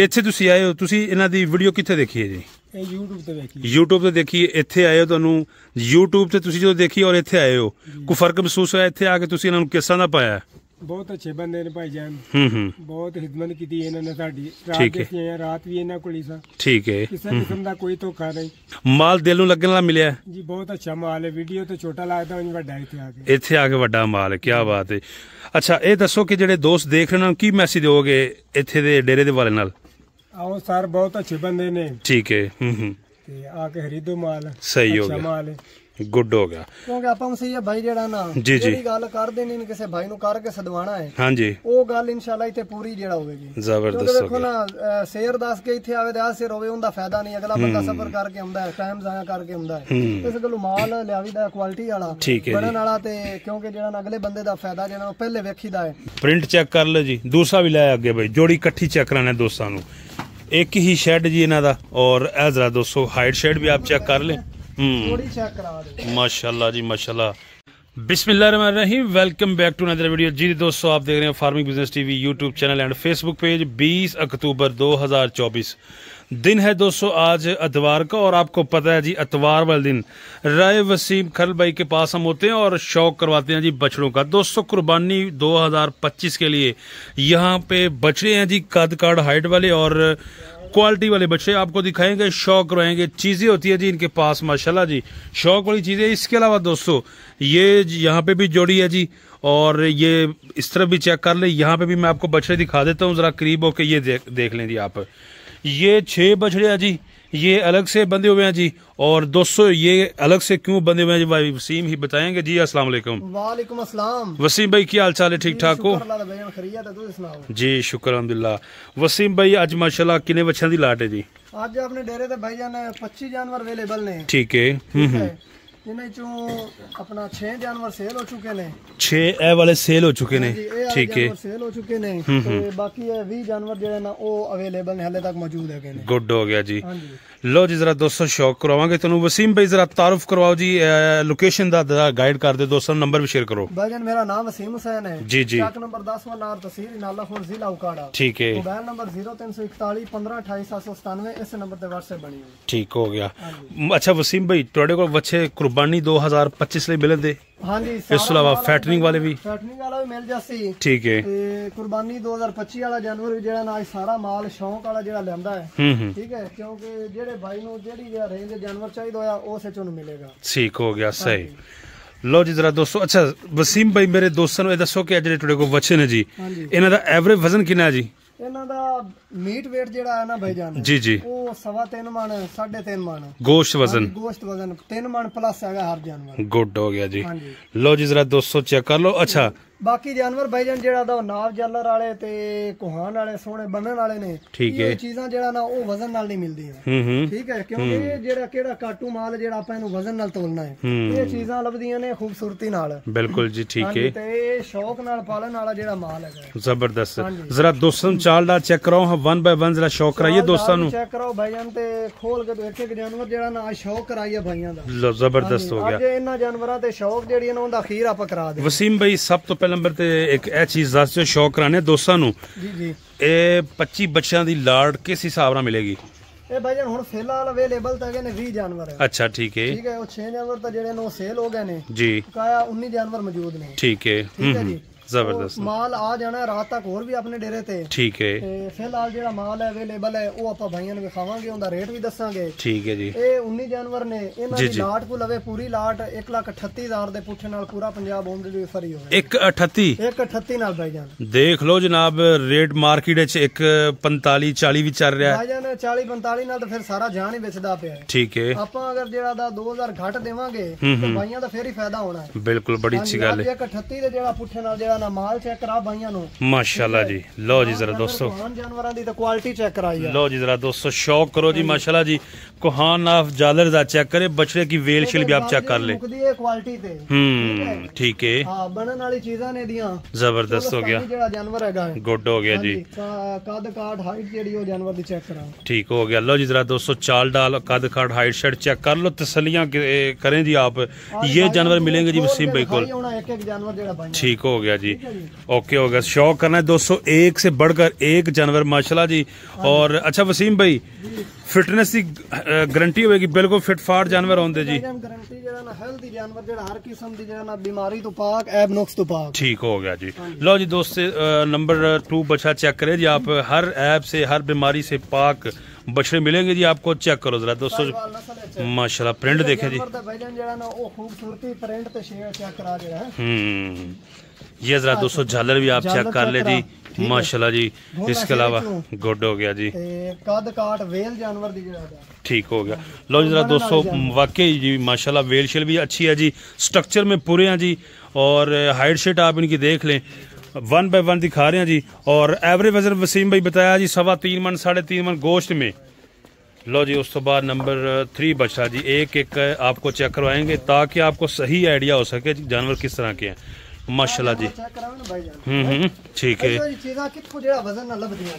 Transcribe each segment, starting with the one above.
ਇੱਥੇ ਤੁਸੀਂ ਆਏ ਹੋ ਤੁਸੀਂ ਇਹਨਾਂ ਦੀ ਵੀਡੀਓ ਕਿੱਥੇ ਦੇਖੀ ਹੈ ਜੀ ਇਹ YouTube ਤੇ ਦੇਖੀ YouTube ਤੇ ਦੇਖੀ ਇੱਥੇ ਆਏ ਹੋ ਤੁਹਾਨੂੰ YouTube ਤੇ ਤੁਸੀਂ ਜਦੋਂ ਦੇਖੀ ਔਰ ਇੱਥੇ ਆਏ ਹੋ ਕੋਈ ਫਰਕ ਮਹਿਸੂਸ ਹੋਇਆ ਇੱਥੇ ਆ ਕੇ ਤੁਸੀਂ ਇਹਨਾਂ ਨੂੰ ਕਿਸਾਂ ਦਾ ਪਾਇਆ ਬਹੁਤ ਅੱਛੇ ਬੰਦੇ ਨੇ ਭਾਈ ਜਾਨ ਹੂੰ ਹੂੰ ਬਹੁਤ ਖਿਦਮਤ ਕੀਤੀ ਇਹਨਾਂ ਨੇ ਸਾਡੀ ਰਾਤ ਠੀਕ ਹੈ। ਦੇਖੀ ਰਾਤ ਵੀ ਇਹਨਾਂ ਕੋਲ ਹੀ ਸਾਂ ਠੀਕ ਹੈ ਕਿਸੇ ਕਿਸਮ ਦਾ ਕੋਈ ਧੋਖਾ ਨਹੀਂ ਮਾਲ ਦਿਲ ਨੂੰ ਲੱਗਣ ਵਾਲਾ ਮਿਲਿਆ ਜੀ ਬਹੁਤ ਅੱਛਾ ਮਾਲ ਹੈ ਵੀਡੀਓ ਤੇ ਛੋਟਾ ਲੱਗਦਾ ਉਹ ਵੱਡਾ ਇੱਥੇ ਆ ਕੇ ਇੱਥੇ ਆ ਕੇ ਵੱਡਾ ਮਾਲ ਹੈ ਕੀ ਬਾਤ ਹੈ ਅੱਛਾ ਇਹ ਦੱਸੋ ਕਿ ਜਿਹੜੇ ਦੋਸਤ ਦੇਖ ਰਹੇ ਨੇ ਕੀ ਮੈਸੇਜ ਦਿਓਗੇ ਇੱਥੇ ਦੇ ਡੇਰੇ ਦੇ ਵਾਲੇ ਨਾਲ ਆਓ ਸਰ ਬਹੁਤ ਅੱਛੇ ਬੰਦੇ ਨੇ ਠੀਕ ਹੈ ਹੂੰ ਹੂੰ ਤੇ ਆ ਕੇ ਖਰੀਦੋ ਮਾਲ ਸਹੀ ਹੋ ਗਿਆ ਮਾਲ ਗੁੱਡ ਹੋ ਗਿਆ ਕਿਉਂਕਿ ਆਪਾਂ ਨੂੰ ਸਹੀ ਹੈ ਭਾਈ ਜਿਹੜਾ ਨਾ ਜਿਹੜੀ ਗੱਲ ਕਰਦੇ ਨੇ ਕਿਸੇ ਭਾਈ ਨੂੰ ਕਰਕੇ ਸਦਵਾਣਾ ਹੈ ਹਾਂਜੀ ਉਹ ਗੱਲ ਇਨਸ਼ਾਅੱਲਾ ਇੱਥੇ ਪੂਰੀ ਜਿਹੜਾ ਹੋਵੇਗੀ ਜ਼ਬਰਦਸਤ ਦੇਖੋ ਨਾ ਸ਼ੇਰ ਦੱਸ ਕੇ ਇੱਥੇ ਆਵੇ ਤੇ ਆ ਸਿਰ ਹੋਵੇ ਉਹਦਾ ਫਾਇਦਾ ਨਹੀਂ ਅਗਲਾ ਬੰਦਾ ਸਫਰ ਕਰਕੇ ਆਉਂਦਾ ਹੈ ਟਾਈਮ ਜ਼ਾਇਆ ਕਰਕੇ ਆਉਂਦਾ ਹੈ ਇਸ ਗੱਲੋਂ ਮਾਲ ਲਿਆਵੀਦਾ ਕੁਆਲਿਟੀ ਵਾਲਾ ਬਣਨ ਵਾਲਾ ਤੇ ਕਿਉਂਕਿ ਜਿਹੜਾ ਨਾ ਅਗਲੇ ਬੰਦੇ ਦਾ ਫਾਇਦਾ ਜਿਹੜਾ ਉਹ ਪਹਿਲੇ ਵੇਖੀਦਾ ਹੈ ਪ੍ਰਿੰਟ ਚੈੱਕ ਕਰ ਲਓ ਜੀ ਦੂਸਰਾ ਵੀ ਲੈ ਅੱਗੇ ਬਈ ਜੋੜੀ ਇਕੱਠੀ ਚੈੱਕ ਕਰਾਣਾ ਦੋਸਤਾਂ ਨੂੰ एक ही शेड जी इन्हों का और ए जरा दोस्तों हाइट शेड भी आप चेक कर लें हम्म। माशाला जी माशाल्लाह रही welcome back to another video जी दोस्तों आप देख रहे हैं farming business TV YouTube channel and Facebook page 20 October 2024 दिन है दोस्तों आज अतवार का और आपको पता है जी अतवार वाले दिन राय वसीम खरल भाई के पास हम होते हैं और शौक करवाते हैं जी बछड़ों का दोस्तों कुर्बानी 2025 के लिए यहाँ पे बछड़े हैं जी कद काड हाइट वाले और क्वालिटी वाले बच्चे आपको दिखाएंगे शौक रहेंगे चीज़ें होती है जी इनके पास माशाल्लाह जी शौक वाली चीज़ें इसके अलावा दोस्तों ये यहाँ पे भी जोड़ी है जी और ये इस तरफ भी चेक कर ले यहाँ पे भी मैं आपको बछड़े दिखा देता हूँ ज़रा करीब होकर ये देख देख लें जी आप ये छः बछड़े हैं जी ये अलग से बंधे हुए हैं जी और दोस्तों ये अलग से क्यों बंधे हुए हैं जी भाई वसीम ही बताएंगे जी अस्सलाम वालेकुम वालेकुम अस्सलाम वसीम भाई क्या हाल चाल है ठीक ठाक हो जी शुक्र अलहमदिल्ला वसीम भाई अज माशा किन्ने बच्चों की लाट है जी अज अपने डेरे भाई जान पच्ची जानवर अवेलेबल ने ठीक है हम्म, हम्म। ਜਿਨ੍ਹਾਂ ਚੋਂ ਆਪਣਾ 6 ਜਾਨਵਰ ਸੇਲ ਹੋ ਚੁੱਕੇ ਨੇ 6 ਇਹ ਵਾਲੇ ਸੇਲ ਹੋ ਚੁੱਕੇ ਨੇ ਠੀਕ ਹੈ ਸੇਲ ਹੋ ਚੁੱਕੇ ਨੇ ਤੇ ਬਾਕੀ ਇਹ 20 ਜਾਨਵਰ ਜਿਹੜੇ ਨਾ ਉਹ ਅਵੇਲੇਬਲ ਨੇ ਹਲੇ ਤੱਕ ਮੌਜੂਦ ਹੈ ਨੇ ਗੁੱਡ ਹੋ ਗਿਆ ਜੀ ਲੋ ਜੀ ਜ਼ਰਾ ਦੋਸਤੋ ਸ਼ੌਕ ਕਰਵਾਵਾਂਗੇ ਤੁਹਾਨੂੰ ਵਸੀਮ ਭਾਈ ਜ਼ਰਾ ਤਾਰਫ ਕਰਵਾਓ ਜੀ ਲੋਕੇਸ਼ਨ ਦਾ ਗਾਈਡ ਕਰ ਦੇ ਦੋਸਤਾਂ ਨੰਬਰ ਵੀ ਸ਼ੇਅਰ ਕਰੋ ਬਾਈ ਜਾਨ ਮੇਰਾ ਨਾਮ ਵਸੀਮ ਹੁਸੈਨ ਹੈ ਜੀ ਜੀ ਚਾਕ ਨੰਬਰ 10 ਨਾਰ ਤਸੀਰ ਨਾਲਾ ਖੁਰ ਜ਼ਿਲ੍ਹਾ ਉਕਾੜਾ ਠੀਕ ਹੈ ਮੋਬਾਈਲ ਨੰਬਰ 03411518797 ਇਸ ਨੰਬਰ ਤੇ WhatsApp ਬਣੀ ਹੋਈ ਠੀਕ ਹੋ ਗਿਆ ਅੱਛਾ ਵਸੀਮ ਭਾਈ ਤੁਹਾਡੇ ਕੋਲ ਬੱਚੇ ਕੁਰਬਾਨੀ 2025 ਲਈ ਮਿਲਦੇ ਹਾਂਜੀ ਇਸ ਤੋਂ ਇਲਾਵਾ ਫੈਟਨਿੰਗ ਵਾਲੇ ਵੀ ਫੈਟਨਿੰਗ ਵਾਲਾ ਵੀ ਮਿਲ ਜਾਸੀ ਠੀਕ ਹੈ ਤੇ ਕੁਰਬਾਨੀ 2025 ਵਾਲਾ ਜਾਨਵਰ ਜਿਹੜਾ ਨਾਲ ਸਾਰਾ ਮਾਲ ਸ਼ੌਂਕ ਵਾਲਾ ਜਿਹੜਾ ਲੈਂਦਾ ਹੈ ਠੀਕ ਹੈ ਕਿਉਂਕਿ ਜਿਹੜੇ ਬਾਈ ਨੂੰ ਜਿਹੜੀ ਜਿਹੜਾ ਰੇਂਜ ਜਾਨਵਰ ਚਾਹੀਦਾ ਹੋਇਆ ਉਸੇ ਵਿੱਚ ਉਹਨੂੰ ਮਿਲੇਗਾ ਠੀਕ ਹੋ ਗਿਆ ਸਹੀ ਲੋ ਜੀ ਜਰਾ ਦੋਸਤੋ ਅੱਛਾ ਵਸੀਮ ਭਾਈ ਮੇਰੇ ਦੋਸਤਾਂ ਨੂੰ ਇਹ ਦੱਸੋ ਕਿ ਦੇ ਟੁਡੇ ਕੋ ਵਚਨ ਨੇ ਜੀ ਇਹਨਾਂ ਦਾ ਐਵਰੇਜ ਵਜ਼ਨ ਕਿੰਨਾ ਹੈ ਜੀ ਇਹਨਾਂ ਦਾ ਮੀਟ weight ਜਿਹੜਾ ਹੈ ਨਾ ਜਾਨ ਜੀ ਜੀ ਉਹ ਸਵਾ 3 ਮਣ 3.5 ਮਣ ਗੋਸ਼ਤ ਵਜ਼ਨ ਗੋਸ਼ਤ ਵਜ਼ਨ 3 ਮਣ ਪਲੱਸ ਹੈਗਾ ਹਰ ਜਾਨਵਰ ਗੁੱਡ ਹੋ ਗਿਆ ਜੀ ਲਓ ਜੀ ਜ਼ਰਾ 200 ਚੈੱਕ ਕਰ ਲਓ ਅੱਛਾ ਬਾਕੀ ਜਾਨਵਰ ਬਾਈ ਜਾਨ ਜਿਹੜਾ ਦਾ ਨਾਵ ਜੱਲਰ ਵਾਲੇ ਤੇ ਕੋਹਾਨ ਵਾਲੇ ਸੋਹਣੇ ਬੰਨਣ ਵਾਲੇ ਨੇ ਠੀਕ ਹੈ ਇਹ ਚੀਜ਼ਾਂ ਜਿਹੜਾ ਨਾ ਉਹ ਵਜ਼ਨ ਨਾਲ ਨਹੀਂ ਮਿਲਦੀਆਂ ਠੀਕ ਹੈ ਕਿਉਂਕਿ ਇਹ ਜਿਹੜਾ ਕਿਹੜਾ ਕਾਟੂ ਮਾਲ ਜਿਹੜਾ ਆਪਾਂ ਇਹਨੂੰ ਵਜ਼ਨ ਨਾਲ ਤੋਲਣਾ ਹੈ ਇਹ ਚੀਜ਼ਾਂ ਲੱਭਦੀਆਂ ਨੇ ਖੂਬਸੂਰਤੀ ਨਾਲ ਬਿਲਕੁਲ ਜੀ ਠੀਕ ਹੈ ਤੇ ਇਹ ਸ਼ੌਕ ਨਾਲ ਪਾਲਣ ਵਾਲਾ ਜਿਹੜਾ ਮਾਲ ਹੈਗਾ ਜ਼ਬਰਦਸਤ ਜ਼ਰਾ ਦੋਸਤਾਂ ਚਾਲ ਦਾ ਚੈੱਕ ਕਰਾਓ ਵਨ ਬਾਈ ਵਨ ਜ਼ਰਾ ਸ਼ੌਕ ਕਰਾਈਏ ਦੋਸਤਾਂ ਨੂੰ ਚੈੱਕ ਕਰਾਓ ਭਾਈ ਜਾਨ ਤੇ ਖੋਲ ਕੇ ਦੇਖੇ ਕਿ ਜਾਨਵਰ ਜਿਹੜਾ ਨਾ ਸ਼ੌਕ ਕਰਾਈਏ ਭਾਈਆਂ ਦਾ ਜ਼ਬਰਦਸਤ ਹੋ ਗਿਆ ਅੱਜ ਇਹਨਾਂ ਜਾਨਵਰਾਂ ਤੇ ਸ਼ੌਕ ਜਿਹੜੀ ਇਹਨਾਂ ਦਾ ਅਖੀਰ ਆਪਾਂ ਕਰਾ ਦੇ ਵਸੀਮ ਬਾਈ ਸਭ ਤੋਂ ਪਹਿਲਾਂ ਨੰਬਰ ਤੇ ਇੱਕ ਇਹ ਚੀਜ਼ ਦੱਸ ਦਿਓ ਸ਼ੌਕ ਕਰਾਣੇ ਦੋਸਤਾਂ ਨੂੰ ਜੀ ਜੀ ਇਹ 25 ਬੱਚਿਆਂ ਦੀ ਲਾੜ ਕਿਸ ਹਿਸਾਬ ਨਾਲ ਮਿਲੇਗੀ ਇਹ ਭਾਈ ਜਾਨ ਹੁਣ ਸੇਲ ਵਾਲਾ ਅਵੇਲੇਬਲ ਤਾਂ ਹੈਗੇ ਨੇ 20 ਜਾਨਵਰ ਅੱਛਾ ਠੀਕ ਹੈ ਠੀਕ ਹੈ ਉਹ 6 ਜਾਨਵਰ ਤਾਂ ਜਿਹੜੇ ਨੇ ਉਹ ਸੇਲ ਹੋ ਗਏ ਨੇ ਜੀ ਕਾਇਆ 19 ਜਾਨਵਰ ਮੌਜੂਦ ਨੇ ਠੀਕ ਹੈ ਠੀਕ ਹੈ ਜੀ ਜ਼ਬਰਦਸਤ ਮਾਲ ਆ ਜਾਣਾ ਰਾਤ ਤੱਕ ਹੋਰ ਵੀ ਆਪਣੇ ਡੇਰੇ ਤੇ ਠੀਕ ਹੈ ਤੇ ਫਿਲਹਾਲ ਜਿਹੜਾ ਮਾਲ ਹੈ ਅਵੇਲੇਬਲ ਹੈ ਉਹ ਆਪਾਂ ਭਾਈਆਂ ਨੂੰ ਵਿਖਾਵਾਂਗੇ ਉਹਦਾ ਰੇਟ ਵੀ ਦੱਸਾਂਗੇ ਠੀਕ ਹੈ ਜੀ ਇਹ 19 ਜਾਨਵਰ ਨੇ ਇਹਨਾਂ ਦੀ ਲਾਟ ਕੋ ਲਵੇ ਪੂਰੀ ਲਾਟ 138000 ਦੇ ਪੁੱਠੇ ਨਾਲ ਪੂਰਾ ਪੰਜਾਬ ਹੋਮ ਡਿਲੀਵਰੀ ਫਰੀ ਹੋਵੇ 138 138 ਨਾਲ ਭਾਈ ਜਾਨ ਦੇਖ ਲਓ ਜਨਾਬ ਰੇਟ ਮਾਰਕੀਟ ਵਿੱਚ 145 40 ਵੀ ਚੱਲ ਰਿਹਾ ਹੈ ਭਾਈ ਜਾਨ 40 45 ਨਾਲ ਤਾਂ ਫਿਰ ਸਾਰਾ ਜਾਨ ਹੀ ਵਿਚਦਾ ਪਿਆ ਹੈ ਠੀਕ ਹੈ ਆਪਾਂ ਅਗਰ ਜਿਹੜਾ ਦਾ 2000 ਘੱਟ ਦੇਵਾਂਗੇ ਤਾਂ ਭਾਈਆਂ ਦਾ ਫੇਰ ਹੀ ਫਾਇਦਾ ਹੋਣਾ ਹੈ ਬਿਲਕੁਲ ਬੜੀ ਅੱਛੀ ਗੱਲ ਹੈ 138 ਦੇ ਜਿਹੜਾ ਪੁੱਠੇ ਨਾਲ ਜਿਹੜਾ ਦਾ बछड़े की वेल शिल भी आप चेक कर ले ठीक है जबरदस्त हो गया जानवर है गुड हो गया जी ठीक हो गया लो जी जरा दोस्तों चाल डाल कद काट हाइट शाइट चेक कर लो तसलियां करें जी आप ये जानवर मिलेंगे जी वसीम भाई ठीक हो गया जी जी ओके हो गया शौक करना है 201 से बढ़कर एक जानवर माशाल्लाह जी और अच्छा वसीम भाई ਫਿਟਨੈਸ ਦੀ ਗਾਰੰਟੀ ਹੋਵੇਗੀ ਬਿਲਕੁਲ ਫਿਟ ਫਾਟ ਜਾਨਵਰ ਹੁੰਦੇ ਜੀ ਗਾਰੰਟੀ ਜਿਹੜਾ ਨਾ ਹੈਲਦੀ ਜਾਨਵਰ ਜਿਹੜਾ ਹਰ ਕਿਸਮ ਦੀ ਜਿਹੜਾ ਨਾ ਬਿਮਾਰੀ ਤੋਂ ਪਾਕ ਐਬਨੋਕਸ ਤੋਂ ਪਾਕ ਠੀਕ ਹੋ ਗਿਆ ਜੀ ਲਓ ਜੀ चेक करें जी आप हर ऐप से हर बीमारी से पाक बछड़े मिलेंगे जी आपको चेक करो जरा दोस्तों माशाल्लाह प्रिंट देखे जी तो खूबसूरती प्रिंट ਤੇ करा ਜਿਹੜਾ ये जरा सौ अच्छा। झालर भी आप चेक कर ले जी माशाल्लाह जी इसके अलावा गुड हो गया जी ठीक हो गया लो जी जरा दोस्तों वाकई जी माशाल्लाह वेल शेल भी अच्छी है जी स्ट्रक्चर में पूरे हैं जी और हाइट शेट आप इनकी देख लें वन बाय वन दिखा रहे हैं जी और एवरेज वजन वसीम भाई बताया जी सवा तीन मन साढ़े तीन मन गोश्त में लो जी उस तो बाद नंबर थ्री बचा जी एक एक आपको चेक करवाएंगे ताकि आपको सही आइडिया हो सके जानवर किस तरह के हैं ਮਾਸ਼ਾਅੱਲਾ ਜੀ ਹੂੰ ਹੂੰ ਠੀਕ ਹੈ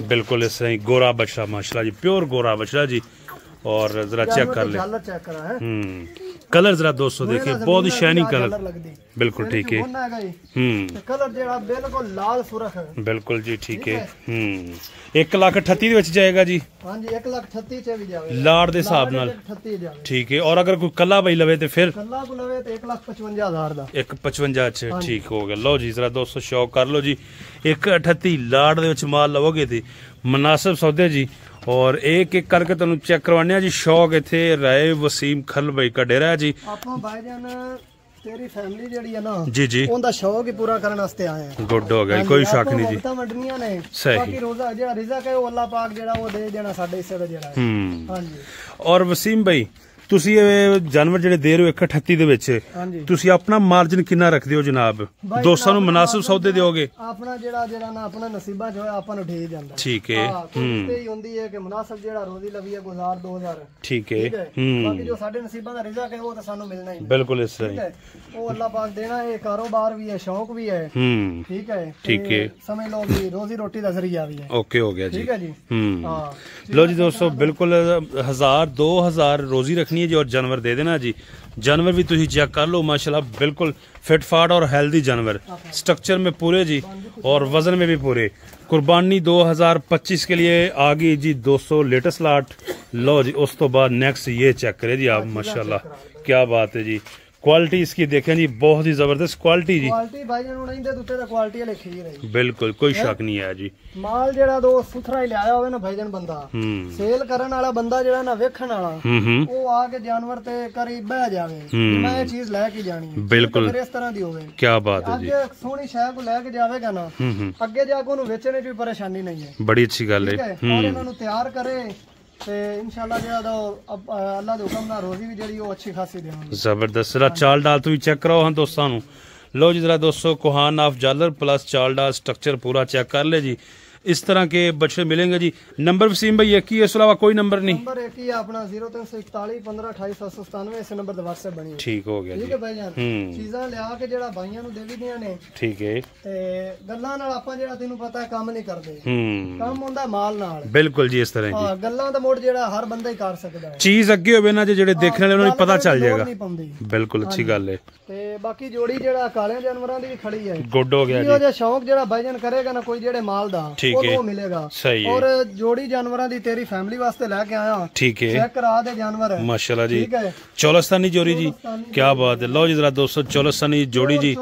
ਬਿਲਕੁਲ ਇਸ ਤਰ੍ਹਾਂ ਹੀ ਗੋਰਾ ਬਛੜਾ ਮਾਸ਼ਾਅੱਲਾ ਜੀ ਪਿਓਰ ਗੋਰਾ ਬਛੜਾ ਜੀ और ज़रा चेक कर ले कलर ज़रा दोस्तों देखिए बहुत ही शाइनिंग कलर बिल्कुल ठीक है कलर बिल्कुल लाल ਸੁਰਖ ਹੈ ਬਿਲਕੁਲ ਜੀ ਠੀਕ ਹੈ ਹੂੰ 1 ਲੱਖ 38 ਦੇ ਵਿੱਚ ਜਾਏਗਾ ਜੀ ਹਾਂਜੀ 1 ਲੱਖ 38 ਚ ਵੀ ਜਾਵੇਗਾ ਲਾੜ ਦੇ ਹਿਸਾਬ ਨਾਲ ਠੀਕ ਹੈ ਔਰ ਅਗਰ ਕੋਈ ਕੱਲਾ ਬਈ ਲਵੇ ਤੇ ਫਿਰ ਕੱਲਾ ਕੋ ਲਵੇ ਤੇ 1 ਲੱਖ 55000 ਦਾ 1 55 ਚ ਠੀਕ ਹੋ ਗਿਆ ਲਓ ਜੀ ਜ਼ਰਾ ਦੋਸਤੋ ਸ਼ੌਕ ਕਰ ਲਓ ਜੀ 1 38 ਲਾੜ ਦੇ ਵਿੱਚ ਮਾਲ ਲਵੋਗੇ ਤੇ ਮناسب ਸੌਦੇ ਜੀ ਔਰ ਇੱਕ ਇੱਕ ਕਰਕੇ ਤੁਹਾਨੂੰ ਚੈੱਕ ਕਰਵਾਣੇ ਆ ਜੀ ਸ਼ੌਕ ਇੱਥੇ ਰਾਏ ਵਸੀਮ ਬਈ ਕਾ ਡੇਰਾ ਜੀ ਆਪਾਂ ਬਾਈਜਾਨ ਤੇਰੀ ਫੈਮਿਲੀ ਜਿਹੜੀ ਹੈ ਨਾ ਜੀ ਜੀ ਉਹਦਾ ਸ਼ੌਕ ਹੀ ਪੂਰਾ ਕਰਨ ਵਾਸਤੇ ਆਏ ਆ ਗੁੱਡ ਹੋ ਗਿਆ ਕੋਈ ਸ਼ੱਕ ਨਹੀਂ ਜੀ ਤਾਂ ਵੰਡਣੀਆਂ ਨੇ ਬਾਕੀ ਰੋਜ਼ਾ ਜਿਹੜਾ ਰਿਜ਼ਕ ਹੈ ਉਹ ਅੱਲਾਹ ਪਾਕ ਜਿਹੜਾ ਉਹ ਦੇ ਦੇਣਾ ਸਾਡੇ ਹਿੱਸੇ ਦਾ ਜਿਹੜਾ ਹੈ ਹਾਂਜੀ ਔਰ ਵਸੀਮ ਭਾਈ ਤੁਸੀਂ ਇਹ ਜਾਨਵਰ ਜਿਹੜੇ ਦੇ ਰਹੇ ਹੋ 138 ਦੇ ਵਿੱਚ ਤੁਸੀਂ ਆਪਣਾ ਮਾਰਜਨ ਕਿੰਨਾ ਰੱਖਦੇ ਹੋ ਜਨਾਬ ਦੋਸਤਾਂ ਨੂੰ ਮناسب ਸੌਦੇ ਦਿਓਗੇ ਆਪਣਾ ਜਿਹੜਾ ਜਿਹੜਾ ਨਾ ਆਪਣਾ ਨਸੀਬਾ ਜੋ ਆਪਾਂ ਨੂੰ ਠੀਕ ਜਾਂਦਾ ਠੀਕ ਹੈ ਹੂੰ ਤੇ ਹੁੰਦੀ ਹੈ ਕਿ ਮناسب ਜਿਹੜਾ ਰੋਜ਼ੀ ਲਵੀ ਹੈ ਗੁਜ਼ਾਰ 2000 ਠੀਕ ਹੈ ਹੂੰ ਬਾਕੀ ਜੋ ਸਾਡੇ ਨਸੀਬਾਂ ਦਾ ਰਿਜ਼ਕ ਹੈ ਉਹ ਤਾਂ ਸਾਨੂੰ ਮਿਲਣਾ ਹੀ ਬਿਲਕੁਲ ਇਸ ਤਰ੍ਹਾਂ ਉਹ ਅੱਲਾਹ ਪਾਕ ਦੇਣਾ ਇਹ ਕਾਰੋਬਾਰ ਵੀ ਹੈ ਸ਼ੌਕ ਵੀ ਹੈ ਹੂੰ ਠੀਕ ਹੈ ਠੀਕ ਹੈ ਸਮਝ ਲਓ ਵੀ ਰੋਜ਼ੀ ਰੋਟੀ ਦਾ ਜ਼ਰੀਆ ਵੀ ਹੈ ਓਕੇ ਹੋ ਗਿਆ ਜੀ ਠੀਕ ਹੈ ਜੀ ਹੂੰ ਲੋ ਜੀ ਦੋਸਤੋ ਬਿਲਕੁਲ 1000 2000 ਰੋਜ਼ੀ ਰੱਖ रखनी है जी और जानवर दे देना जी जानवर भी तुम चेक कर लो माशाल्लाह बिल्कुल फिट फाट और हेल्दी जानवर स्ट्रक्चर में पूरे जी और वज़न में भी पूरे कुर्बानी 2025 के लिए आ गई जी 200 सौ लेटेस्ट लाट लो जी उस तो बाद नेक्स्ट ये चेक करे जी आप माशाल्लाह क्या बात है जी ਇਸ ਕੀ ਦੇਖਿਆ ਜੀ ਬਹੁਤ ਹੀ ਜ਼ਬਰਦਸਤ ਕੁਆਲਿਟੀ ਜੀ ਕੁਆਲਿਟੀ ਭਾਈ ਜਣ ਨਹੀਂ ਦੇ ਦੁੱਤੇ ਦਾ ਕੁਆਲਿਟੀ ਲਿਖੀ ਹੀ ਰਹੀ ਬਿਲਕੁਲ ਕੋਈ ਸ਼ੱਕ ਨਹੀਂ ਹੈ ਜੀ ਮਾਲ ਜਿਹੜਾ ਦੋ ਸੁਥਰਾ ਹੀ ਲਿਆਇਆ ਹੋਵੇ ਨਾ ਭਾਈ ਜਣ ਬੰਦਾ ਸੇਲ ਕਰਨ ਵਾਲਾ ਬੰਦਾ ਜਿਹੜਾ ਨਾ ਵੇਖਣ ਵਾਲਾ ਉਹ ਆ ਕੇ ਜਾਨਵਰ ਤੇ ਕਰੀ ਬਹਿ ਜਾਵੇ ਮੈਂ ਇਹ ਚੀਜ਼ ਲੈ ਕੇ ਜਾਣੀ ਹੈ ਬਿਲਕੁਲ ਇਸ ਤਰ੍ਹਾਂ ਦੀ ਹੋਵੇ ਕੀ ਬਾਤ ਹੈ ਜੀ ਅੱਜ ਸੋਹਣੀ ਸ਼ੈ ਕੋ ਲੈ ਕੇ ਜਾਵੇਗਾ ਨਾ ਅੱਗੇ ਜਾ ਕੇ ਉਹਨੂੰ ਵੇਚਣੇ ਦੀ ਪਰੇਸ਼ਾਨੀ ਨਹੀਂ ਹੈ ਬੜੀ ਅੱਛੀ ਗੱਲ ਹੈ ਔਰ ਇਹਨਾਂ ਨੂੰ ਤਿਆਰ ਕਰੇ ਇਨਸ਼ਾਅੱਲਾ ਅੱਲਾ ਦੇ ਹੁਕਮ ਨਾਲ ਰੋਜ਼ੀ ਵੀ ਜਿਹੜੀ ਉਹ ਅੱਛੀ ਖਾਸੀ ਜ਼ਬਰਦਸਤ ਜਰਾ ਚਾਲ ਡਾਲ ਤੂੰ ਚੈੱਕ ਕਰੋ ਹਾਂ ਦੋਸਤਾਂ ਨੂੰ ਲੋ ਜੀ ਜਰਾ ਦੋਸਤੋ ਕੋਹਾਨ ਆਫ ਜਾਲਰ ਪਲੱਸ ਚਾਲ ਡਾਲ ਸਟਰਕਚਰ ਪੂਰਾ ਚੈੱਕ ਕਰ ਲੈ ਜੀ ਇਸ ਤਰ੍ਹਾਂ ਕੇ ਬੱਚੇ मिलेंगे ਜੀ ਨੰਬਰ ਵਸੀਮ ਭਾਈ ਇੱਕ ਹੀ ਇਸ अलावा ਕੋਈ ਨੰਬਰ ਨਹੀਂ ਨੰਬਰ ਇੱਕ ਹੀ ਆਪਣਾ जीरो तीन ਨੰਬਰ इकताली WhatsApp ਬਣੀ सत्त सौ सतानवे ਜੀ नंबर का ਚੀਜ਼ਾਂ ਲਿਆ ਕੇ ਜਿਹੜਾ ਬਾਈਆਂ ਨੂੰ ਦੇ ਵੀ ਨੇ ਠੀਕ ਹੈ ਤੇ ਗੱਲਾਂ ਨਾਲ ਆਪਾਂ ਜਿਹੜਾ ਤੈਨੂੰ ਪਤਾ ਕੰਮ ਨਹੀਂ ਕਰਦੇ ਕੰਮ ਹੁੰਦਾ ਮਾਲ ਨਾਲ ਬਿਲਕੁਲ ਜੀ ਇਸ ਤਰ੍ਹਾਂ ਜੀ ਹਾਂ ਗੱਲਾਂ ਦਾ ਮੋੜ ਜਿਹੜਾ ਹਰ ਬੰਦਾ ਹੀ ਕਰ ਸਕਦਾ ਹੈ ਚੀਜ਼ ਅੱਗੇ ਹੋਵੇ ਨਾ ਜਿਹੜੇ ਦੇਖਣ ਵਾਲੇ ਉਹਨਾਂ ਨੂੰ ਪਤਾ ਚੱਲ ਜਾਏਗਾ ਬਿਲਕੁਲ ਅੱਛੀ ਗੱਲ ਹੈ ਤੇ ਬਾਕੀ ਜੋੜੀ ਜਿਹੜਾ ਕਾਲਿਆਂ ਜਾਨਵਰਾਂ ਦੀ ਵੀ ਖੜੀ ਹੈ ਗੁੱਡ ਹੋ ਗਿਆ ਜੀ ਇਹੋ ਜਿਹਾ ਸ਼ੌਂਕ ਜਿਹੜਾ ਬਾਈਜਨ ਕਰੇਗਾ ਨਾ ਕੋਈ ਜਿਹੜੇ ਮਾਲ ਦਾ ਠੀਕ ਹੈ ਉਹ ਮਿਲੇਗਾ ਸਹੀ ਹੈ ਔਰ ਜੋੜੀ ਜਾਨਵਰਾਂ ਦੀ ਤੇਰੀ ਫੈਮਿਲੀ ਵਾਸਤੇ ਲੈ ਕੇ ਆਇਆ ਠੀਕ ਹੈ ਚੈੱਕ ਕਰਾ ਦੇ ਜਾਨਵਰ ਹੈ ਮਾਸ਼ਾਅੱਲਾ ਜੀ ਚੋਲਸਤਾਨੀ ਜੋੜੀ ਜੀ ਕੀ ਬਾਤ ਹੈ ਲਓ ਜੀ ਜਰਾ ਦੋਸਤੋ ਚੋਲਸਤਾਨੀ ਜੋੜੀ ਜੀ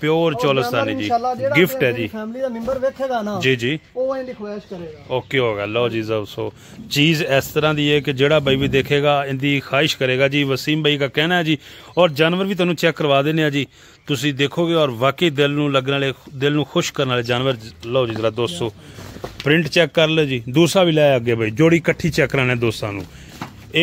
ਪਿਓਰ ਚੋਲਸਤਾਨੀ ਜੀ ਗਿਫਟ ਹੈ ਜੀ ਫੈਮਿਲੀ ਦਾ ਮੈਂਬਰ ਵੇਖੇਗਾ ਨਾ ਜੀ ਜੀ ਉਹ ਇਹਦੀ ਖੁਆਇਸ਼ ਕਰੇਗਾ ਓਕੇ ਹੋਗਾ ਲਓ ਜੀ ਦੋਸਤੋ ਚੀਜ਼ ਇਸ ਤਰ੍ਹਾਂ ਦੀ ਹੈ ਕਿ ਜਿਹੜਾ ਬਾਈ ਵੀ ਦੇਖੇਗਾ ਇਹਦੀ ਖਾਇਸ਼ ਕਰੇਗਾ ਜੀ ਵਸੀਮ ਬਾਈ ਦਾ ਕਹਿਣਾ ਹੈ ਜੀ ਔਰ ਜਾਨਵਰ ਵੀ ਤੁਹਾਨੂੰ ਚੈੱਕ ਕਰਵਾ ਦੇਣੇ ਆ ਜੀ ਤੁਸੀਂ ਦੇਖੋਗੇ ਔਰ ਵਾਕਈ ਦਿਲ ਨੂੰ ਲੱਗਣ ਵਾਲੇ ਦਿਲ ਨੂੰ ਖੁਸ਼ ਕਰਨ ਵਾਲੇ ਜਾਨਵਰ ਲਓ ਜੀ ਜਰਾ ਦੋਸਤੋ ਪ੍ਰਿੰਟ ਚੈੱਕ ਕਰ ਲਓ ਜੀ ਦੂਸਰਾ ਵੀ ਲੈ ਅੱਗੇ ਬਈ ਜੋੜੀ ਇਕੱਠੀ ਚੈੱਕ ਕਰਾਣਾ ਦੋਸਤਾਂ ਨੂੰ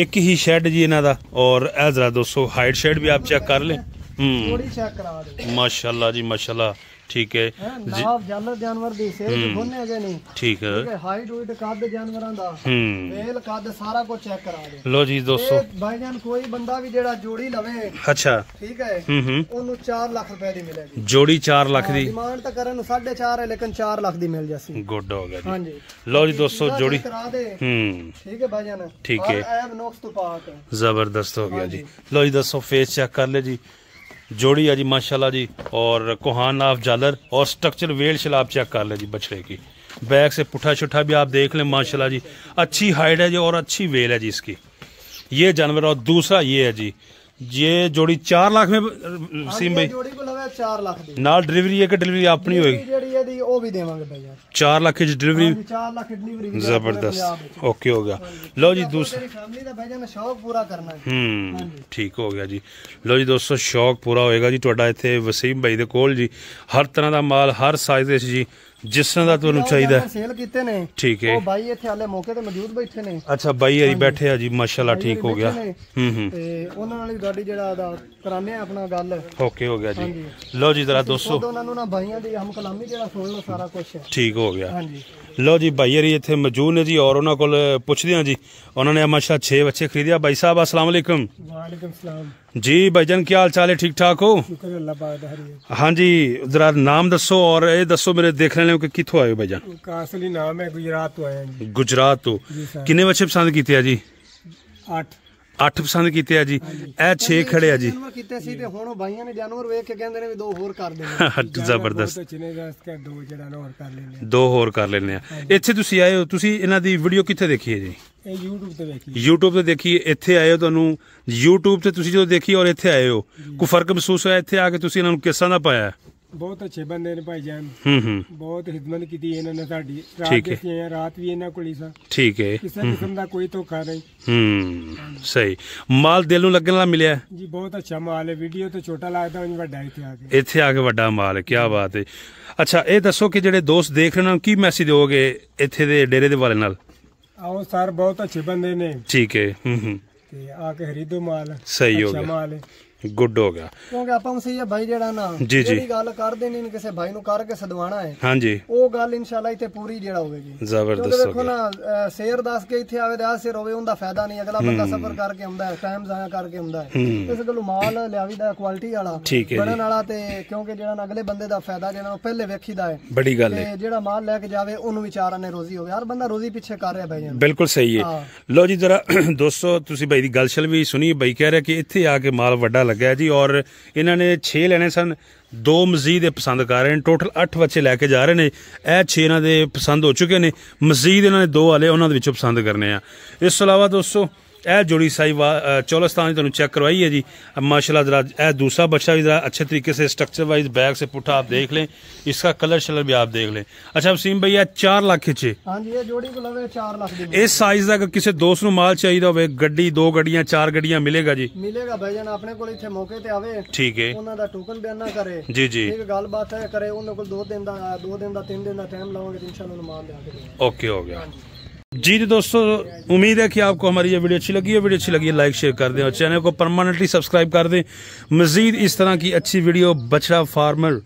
ਇੱਕ ਹੀ ਸ਼ੈਡ ਜੀ ਇਹਨਾਂ ਦਾ ਔਰ ਇਹ ਜਰਾ ਦੋਸਤੋ ਹਾਈਟ ਸ਼ੈਡ ਵੀ ਆਪ ਚੈੱਕ ਕਰ ਲੈ ਹੂੰ ਥੋੜੀ ਚੈੱਕ ਕਰਾ ਦਿਓ ਮਾਸ਼ਾਅੱਲਾ ਜੀ ਮਾਸ਼ਾਅੱਲਾ ਠੀਕ ਹੈ ਨਾਬ ਜਾਨਵਰ ਜਾਨਵਰ ਦੀ ਸਿਹਤ ਦੋਨੇ ਅਜੇ ਨਹੀਂ ਠੀਕ ਹੈ ਹਾਈਟ ਵੇਟ ਕੱਦ ਜਾਨਵਰਾਂ ਦਾ ਮੇਲ ਕੱਦ ਸਾਰਾ ਕੁਝ ਚੈੱਕ ਕਰਾ ਦੇ ਲੋ ਜੀ ਦੋਸਤੋ ਬਾਈ ਜਾਨ ਕੋਈ ਬੰਦਾ ਵੀ ਜਿਹੜਾ ਜੋੜੀ ਲਵੇ ਅੱਛਾ ਠੀਕ ਹੈ ਹੂੰ ਹੂੰ ਉਹਨੂੰ 4 ਲੱਖ ਰੁਪਏ ਦੀ ਮਿਲੇਗੀ ਜੋੜੀ 4 ਲੱਖ ਦੀ ਡਿਮਾਂਡ ਤਾਂ ਕਰਨ ਨੂੰ 4.5 ਹੈ ਲੇਕਿਨ 4 ਲੱਖ ਦੀ ਮਿਲ ਜਾਸੀ ਗੁੱਡ ਹੋ ਗਿਆ ਜੀ ਹਾਂਜੀ ਲੋ ਜੀ ਦੋਸਤੋ ਜੋੜੀ ਕਰਾ ਦੇ ਹੂੰ ਠੀਕ ਹੈ ਬਾਈ ਜਾਨ ਠੀਕ ਹੈ ਐਬ ਨੋਕਸ ਤੋਂ ਪਾਕ ਜ਼ਬਰਦਸਤ ਹੋ ਗਿਆ ਜੀ ਲੋ ਜੀ ਦੋਸਤੋ ਫੇਸ ਚੈੱਕ ਕਰ ਲੈ ਜੀ जोड़ी है जी माशाल्लाह जी और कोहान ऑफ जालर और स्ट्रक्चर वेल शल आप चेक कर लें जी बछड़े की बैक से पुठा छुठा भी आप देख लें माशाला जी अच्छी हाइट है जी और अच्छी वेल है जी इसकी ये जानवर और दूसरा ये है जी ये जोड़ी चार लाख में हाँ, सीम भाई 4 ਲੱਖ ਨਾਲ ਡਿਲੀਵਰੀ ਇੱਕ ਡਿਲੀਵਰੀ ਆਪਣੀ ਹੋਏਗੀ ਜਿਹੜੀ ਇਹਦੀ ਉਹ ਵੀ ਦੇਵਾਂਗੇ ਭਾਈ ਯਾਰ 4 ਲੱਖ ਦੀ ਡਿਲੀਵਰੀ 4 ਲੱਖ ਡਿਲੀਵਰੀ ਜ਼ਬਰਦਸਤ ਓਕੇ ਹੋ ਗਿਆ ਲਓ ਜੀ ਦੋਸਤ ਮੇਰੀ ਦਾ ਭਾਈ ਜਾਨ ਸ਼ੌਕ ਪੂਰਾ ਕਰਨਾ ਹੈ ਹੂੰ ਠੀਕ ਹੋ ਗਿਆ ਜੀ ਲਓ ਜੀ ਦੋਸਤੋ ਸ਼ੌਕ ਪੂਰਾ ਹੋਏਗਾ ਜੀ ਤੁਹਾਡਾ ਇੱਥੇ ਵਸੀਮ ਭਾਈ ਦੇ ਕੋਲ ਜੀ ਹਰ ਤਰ੍ਹਾਂ ਦਾ ਮਾਲ ਹਰ ਸਾਈਜ਼ ਦੇ ਜੀ ਜਿਸ ਤਰ੍ਹਾਂ ਦਾ ਤੁਹਾਨੂੰ ਚਾਹੀਦਾ ਹੈ ਸੇਲ ਕੀਤੇ ਨੇ ਠੀਕ ਹੈ ਉਹ ਬਾਈ ਇੱਥੇ ਹਾਲੇ ਮੌਕੇ ਤੇ ਮੌਜੂਦ ਬੈਠੇ ਨੇ ਅੱਛਾ ਬਾਈ ਹਰੀ ਬੈਠੇ ਆ ਜੀ ਮਾਸ਼ਾਅੱਲਾ ਠੀਕ ਹੋ ਗਿਆ ਹੂੰ ਹੂੰ ਤੇ ਉਹਨਾਂ ਨਾਲ ਹੀ ਗਾਡੀ ਜਿਹੜਾ ਦਾ ਕਰਾਨੇ ਆ ਆਪਣਾ ਗੱਲ ਓਕੇ ਹੋ ਗਿਆ ਜੀ ਲਓ ਜੀ ਜਰਾ ਦੋਸਤੋ ਉਹਨਾਂ ਨੂੰ ਨਾ ਭਾਈਆਂ ਦੀ ਹਮ ਕਲਾਮੀ ਜਿਹੜਾ ਸੁਣ ਲਓ ਸਾਰਾ ਕੁਝ ਹੈ ਠੀਕ ਹੋ ਗਿਆ ਹਾਂਜੀ ਲਓ ਜੀ ਭਾਈ ਹਰੀ ਇੱਥੇ ਮੌਜੂਦ ਨੇ ਜੀ ਔਰ ਉਹਨਾਂ ਕੋਲ ਪੁੱਛਦੇ ਆ ਜੀ ਉਹਨਾਂ ਨੇ ਮਾਸ਼ਾ 6 ਬੱਚੇ ਖਰੀਦਿਆ ਭਾਈ ਸਾਹਿਬ ਅਸਲਾਮ ਅਲੈਕਮ ਵਾਲੇਕਮ ਸਲਾਮ ਜੀ ਭਾਈਜਾਨ ਕੀ ਹਾਲ ਚਾਲ ਹੈ ਠੀਕ ਠਾਕ ਹੋ ਸ਼ੁਕਰ ਅੱਲਾਹ ਪਾਕ ਹਰੀ ਹਾਂਜੀ ਜਰਾ ਨਾਮ ਦੱਸੋ ਔਰ ਇਹ ਦੱਸੋ ਮੇਰੇ ਦੇਖ ਲੈਣੇ ਕਿ ਕਿੱਥੋਂ ਆਏ ਹੋ ਭਾਈਜਾਨ ਕਾਸਲੀ ਨਾਮ ਹੈ ਗੁਜਰਾਤ ਤੋਂ ਆਏ ਹਾਂ ਜੀ ਗੁਜਰਾਤ ਤੋਂ ਕਿੰਨੇ ਬੱਚੇ ਪਸੰਦ ਕੀਤੇ ਆ ਜੀ 8 8 ਪਸੰਦ ਕੀਤੇ ਆ ਜੀ ਇਹ 6 ਖੜੇ ਆ ਜੀ ਕੀਤੇ ਸੀ ਤੇ ਹੁਣ ਉਹ ਬਾਈਆਂ ਨੇ ਜਾਨਵਰ ਵੇਖ ਕੇ ਕਹਿੰਦੇ ਨੇ ਵੀ ਦੋ ਹੋਰ ਕਰ ਦੇਣੇ ਜ਼ਬਰਦਸਤ ਦੋ ਜਿਹੜਾ ਹੋਰ ਕਰ ਲੈਣੇ ਦੋ ਹੋਰ ਕਰ ਆ ਇੱਥੇ ਤੁਸੀਂ ਆਏ ਹੋ ਤੁਸੀਂ ਇਹਨਾਂ ਦੀ ਵੀਡੀਓ ਕਿੱਥੇ ਦੇਖੀ ਹੈ ਜੀ ਇਹ YouTube ਤੇ ਦੇਖੀ YouTube ਤੇ ਦੇਖੀ ਇੱਥੇ ਆਏ ਹੋ ਤੁਹਾਨੂੰ YouTube ਤੇ ਤੁਸੀਂ ਜਦੋਂ ਦੇਖੀ ਔਰ ਇੱਥੇ ਆਏ ਹੋ ਕੋਈ ਫਰਕ ਮਹਿਸੂਸ ਹੋਇਆ ਇੱਥੇ ਆ ਕੇ ਤੁਸੀਂ ਇਹਨਾਂ ਨੂੰ ਕਿਸਾਂ ਦਾ ਪਾਇਆ ਬਹੁਤ ਅੱਛੇ ਬੰਦੇ ਨੇ ਭਾਈ ਜਾਨ ਹੂੰ ਹੂੰ ਬਹੁਤ ਖਿਦਮਤ ਕੀਤੀ ਇਹਨਾਂ ਨੇ ਸਾਡੀ ਰਾਤ ਰਾਤ ਵੀ ਇਹਨਾਂ ਕੋਲ ਹੀ ਸਾ ਠੀਕ ਹੈ ਕਿਸੇ ਕਿਸਮ ਦਾ ਕੋਈ ਧੋਖਾ ਨਹੀਂ ਹੂੰ ਸਹੀ ਮਾਲ ਦਿਲ ਨੂੰ ਲੱਗਣ ਵਾਲਾ ਮਿਲਿਆ ਜੀ ਬਹੁਤ ਅੱਛਾ ਮਾਲ ਹੈ ਵੀਡੀਓ ਤੇ ਛੋਟਾ ਲੱਗਦਾ ਉਹ ਵੱਡਾ ਇੱਥੇ ਆ ਕੇ ਇੱਥੇ ਆ ਕੇ ਵੱਡਾ ਮਾਲ ਹੈ, ਕੀ ਬਾਤ ਹੈ ਅੱਛਾ ਇਹ ਦੱਸੋ ਕਿ ਜਿਹੜੇ ਦੋਸਤ ਦੇਖ ਰਹੇ ਨੇ ਕੀ ਮੈਸੇਜ ਦਿਓਗੇ ਇੱਥੇ ਦੇ ਡੇਰੇ ਦੇ ਵਾਲੇ ਨਾਲ ਆਓ ਸਰ ਬਹੁਤ ਅੱਛੇ ਬੰਦੇ ਨੇ ਠੀਕ ਹੈ ਹੂੰ ਹੂੰ ਤੇ ਆ ਕੇ ਖਰੀਦੋ ਮਾਲ ਸਹੀ ਹੋ ਅੱਛਾ ਗਿਆ। ਮਾਲ ਹੈ ਗੁੱਡ ਹੋ ਗਿਆ ਕਿਉਂਕਿ ਆਪਾਂ ਮਸੀਹ ਭਾਈ ਜਿਹੜਾ ਨਾ ਜਿਹੜੀ ਗੱਲ ਕਰਦੇ ਨੇ ਕਿਸੇ ਭਾਈ ਨੂੰ ਕਰਕੇ ਸਦਵਾਣਾ ਹੈ ਹਾਂਜੀ ਉਹ ਗੱਲ ਇਨਸ਼ਾਅੱਲਾ ਇੱਥੇ ਪੂਰੀ ਜਿਹੜਾ ਹੋਵੇਗੀ ਜ਼ਬਰਦਸਤ ਦੇਖੋ ਨਾ ਸ਼ੇਰ ਦੱਸ ਕੇ ਇੱਥੇ ਆਵੇ ਤੇ ਆ ਸਿਰ ਹੋਵੇ ਉਹਦਾ ਫਾਇਦਾ ਨਹੀਂ ਅਗਲਾ ਬੰਦਾ ਸਫਰ ਕਰਕੇ ਆਉਂਦਾ ਹੈ ਟਾਈਮ ਜ਼ਾਇਆ ਕਰਕੇ ਆਉਂਦਾ ਹੈ ਇਸ ਗੱਲੋਂ ਮਾਲ ਲਿਆਵੀ ਦਾ ਕੁਆਲਿਟੀ ਵਾਲਾ ਬਣਨ ਵਾਲਾ ਤੇ ਕਿਉਂਕਿ ਜਿਹੜਾ ਨਾ ਅਗਲੇ ਬੰਦੇ ਦਾ ਫਾਇਦਾ ਜਿਹੜਾ ਉਹ ਪਹਿਲੇ ਵੇਖੀਦਾ ਹੈ ਬੜੀ ਗੱਲ ਹੈ ਤੇ ਜਿਹੜਾ ਮਾਲ ਲੈ ਕੇ ਜਾਵੇ ਉਹਨੂੰ ਵਿਚਾਰਾਂ ਨੇ ਰੋਜ਼ੀ ਹੋਵੇ ਹਰ ਬੰਦਾ ਰੋਜ਼ੀ ਪਿੱਛੇ ਕਰ ਰਿਹਾ ਭਾਈ ਬਿਲਕੁਲ ਸਹੀ ਹੈ ਲੋ ਜੀ ਜਰਾ ਦੋਸਤੋ ਤੁਸੀਂ ਭਾਈ ਦੀ ਗੱਲ ਸ਼ਲ ਵੀ ਸੁਣੀ ਭਾਈ ਕਹਿ ਰਿਹਾ ਕਿ ਇੱਥੇ ਆ ਕੇ ਮਾਲ ਵੱਡਾ ਲੱਗਾ ਜੀ ਔਰ ਇਹਨਾਂ ਨੇ 6 ਲੈਣੇ ਸਨ ਦੋ ਮਜ਼ੀਦ ਪਸੰਦ ਕਰ ਰਹੇ ਨੇ ਟੋਟਲ 8 ਬੱਚੇ ਲੈ ਕੇ ਜਾ ਰਹੇ ਨੇ ਇਹ 6 ਇਹਨਾਂ ਦੇ ਪਸੰਦ ਹੋ ਚੁੱਕੇ ਨੇ ਮਜ਼ੀਦ ਇਹਨਾਂ ਨੇ ਦੋ ਵਾਲੇ ਉਹਨਾਂ ਦੇ ਵਿੱਚੋਂ ਪਸੰਦ ਕਰਨੇ ਆ ਇਸ ਤੋਂ ਇਲਾਵਾ ਦੋਸਤੋ ਇਹ ਸਾਈ ਚੌਲਸਤਾਨ चौलस्तान ਤੁਹਾਨੂੰ ਚੈੱਕ ਕਰਵਾਈ ਹੈ ਜੀ ਮਾਸ਼ਾਅੱਲਾ ਜਰਾ ਇਹ ਦੂਸਰਾ ਬੱਚਾ ਵੀ ਜਰਾ अच्छे ਤਰੀਕੇ ਸੇ स्ट्रक्चर ਵਾਈਜ਼ ਬੈਗ ਸੇ ਪੁੱਠਾ ਆਪ ਦੇਖ ਲੇ इसका ਕਲਰ ਸ਼ਲਰ ਵੀ ਆਪ ਦੇਖ लें ਅੱਛਾ ਵਸੀਮ ਭਈ ਇਹ 4 ਲੱਖ ਚ ਹਾਂਜੀ ਇਹ ਜੋੜੀ ਲਵੇ 4 ਲੱਖ ਦੀ ਇਸ ਸਾਈਜ਼ ਦਾ ਕਿਸੇ ਦੋਸਤ ਨੂੰ ਮਾਲ ਚਾਹੀਦਾ ਹੋਵੇ ਗੱਡੀ ਦੋ ਗੱਡੀਆਂ ਚਾਰ ਗੱਡੀਆਂ ਮਿਲੇਗਾ ਜੀ ਮਿਲੇਗਾ ਭਾਈ ਜਾਨ ਆਪਣੇ ਕੋਲ ਇੱਥੇ ਮੌਕੇ ਤੇ ਆਵੇ ਠੀਕ ਹੈ ਉਹਨਾਂ ਦਾ ਟੋਕਨ ਬਿਆਨਾ ਕਰੇ ਜੀ ਜੀ ਇੱਕ ਗੱਲਬਾਤ ਹੈ ਕਰੇ ਉਹਨਾਂ ਕੋਲ 2 ਦਿਨ ਦਾ 2 ਦਿਨ ਦਾ 3 ਦਿਨ ਦਾ ਟਾਈਮ ਲਾਵਾਂਗੇ ਇਨਸ਼ਾਅੱਲਾ ਉਹਨਾਂ ਮਾਲ ਲਿਆ ਕੇ ਓਕੇ ਹੋ ਗਿਆ जी जी दोस्तों उम्मीद है कि आपको हमारी ये वीडियो अच्छी लगी है वीडियो अच्छी लगी है लाइक शेयर कर दें और चैनल को परमानेंटली सब्सक्राइब कर दें मजीद इस तरह की अच्छी वीडियो बछड़ा फार्मर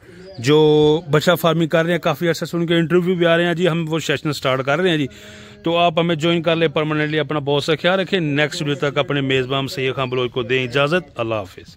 जो बछड़ा फार्मिंग कर रहे हैं काफ़ी अच्छा से उनके इंटरव्यू भी आ रहे हैं जी हम वो सेशन स्टार्ट कर रहे हैं जी तो आप हमें ज्वाइन कर लें परमानेंटली अपना बहुत सा ख्याल रखें नेक्स्ट वीडियो तक अपने मेज़बान सैद खां बलोच को दें इजाज़त अल्लाह हाफिज़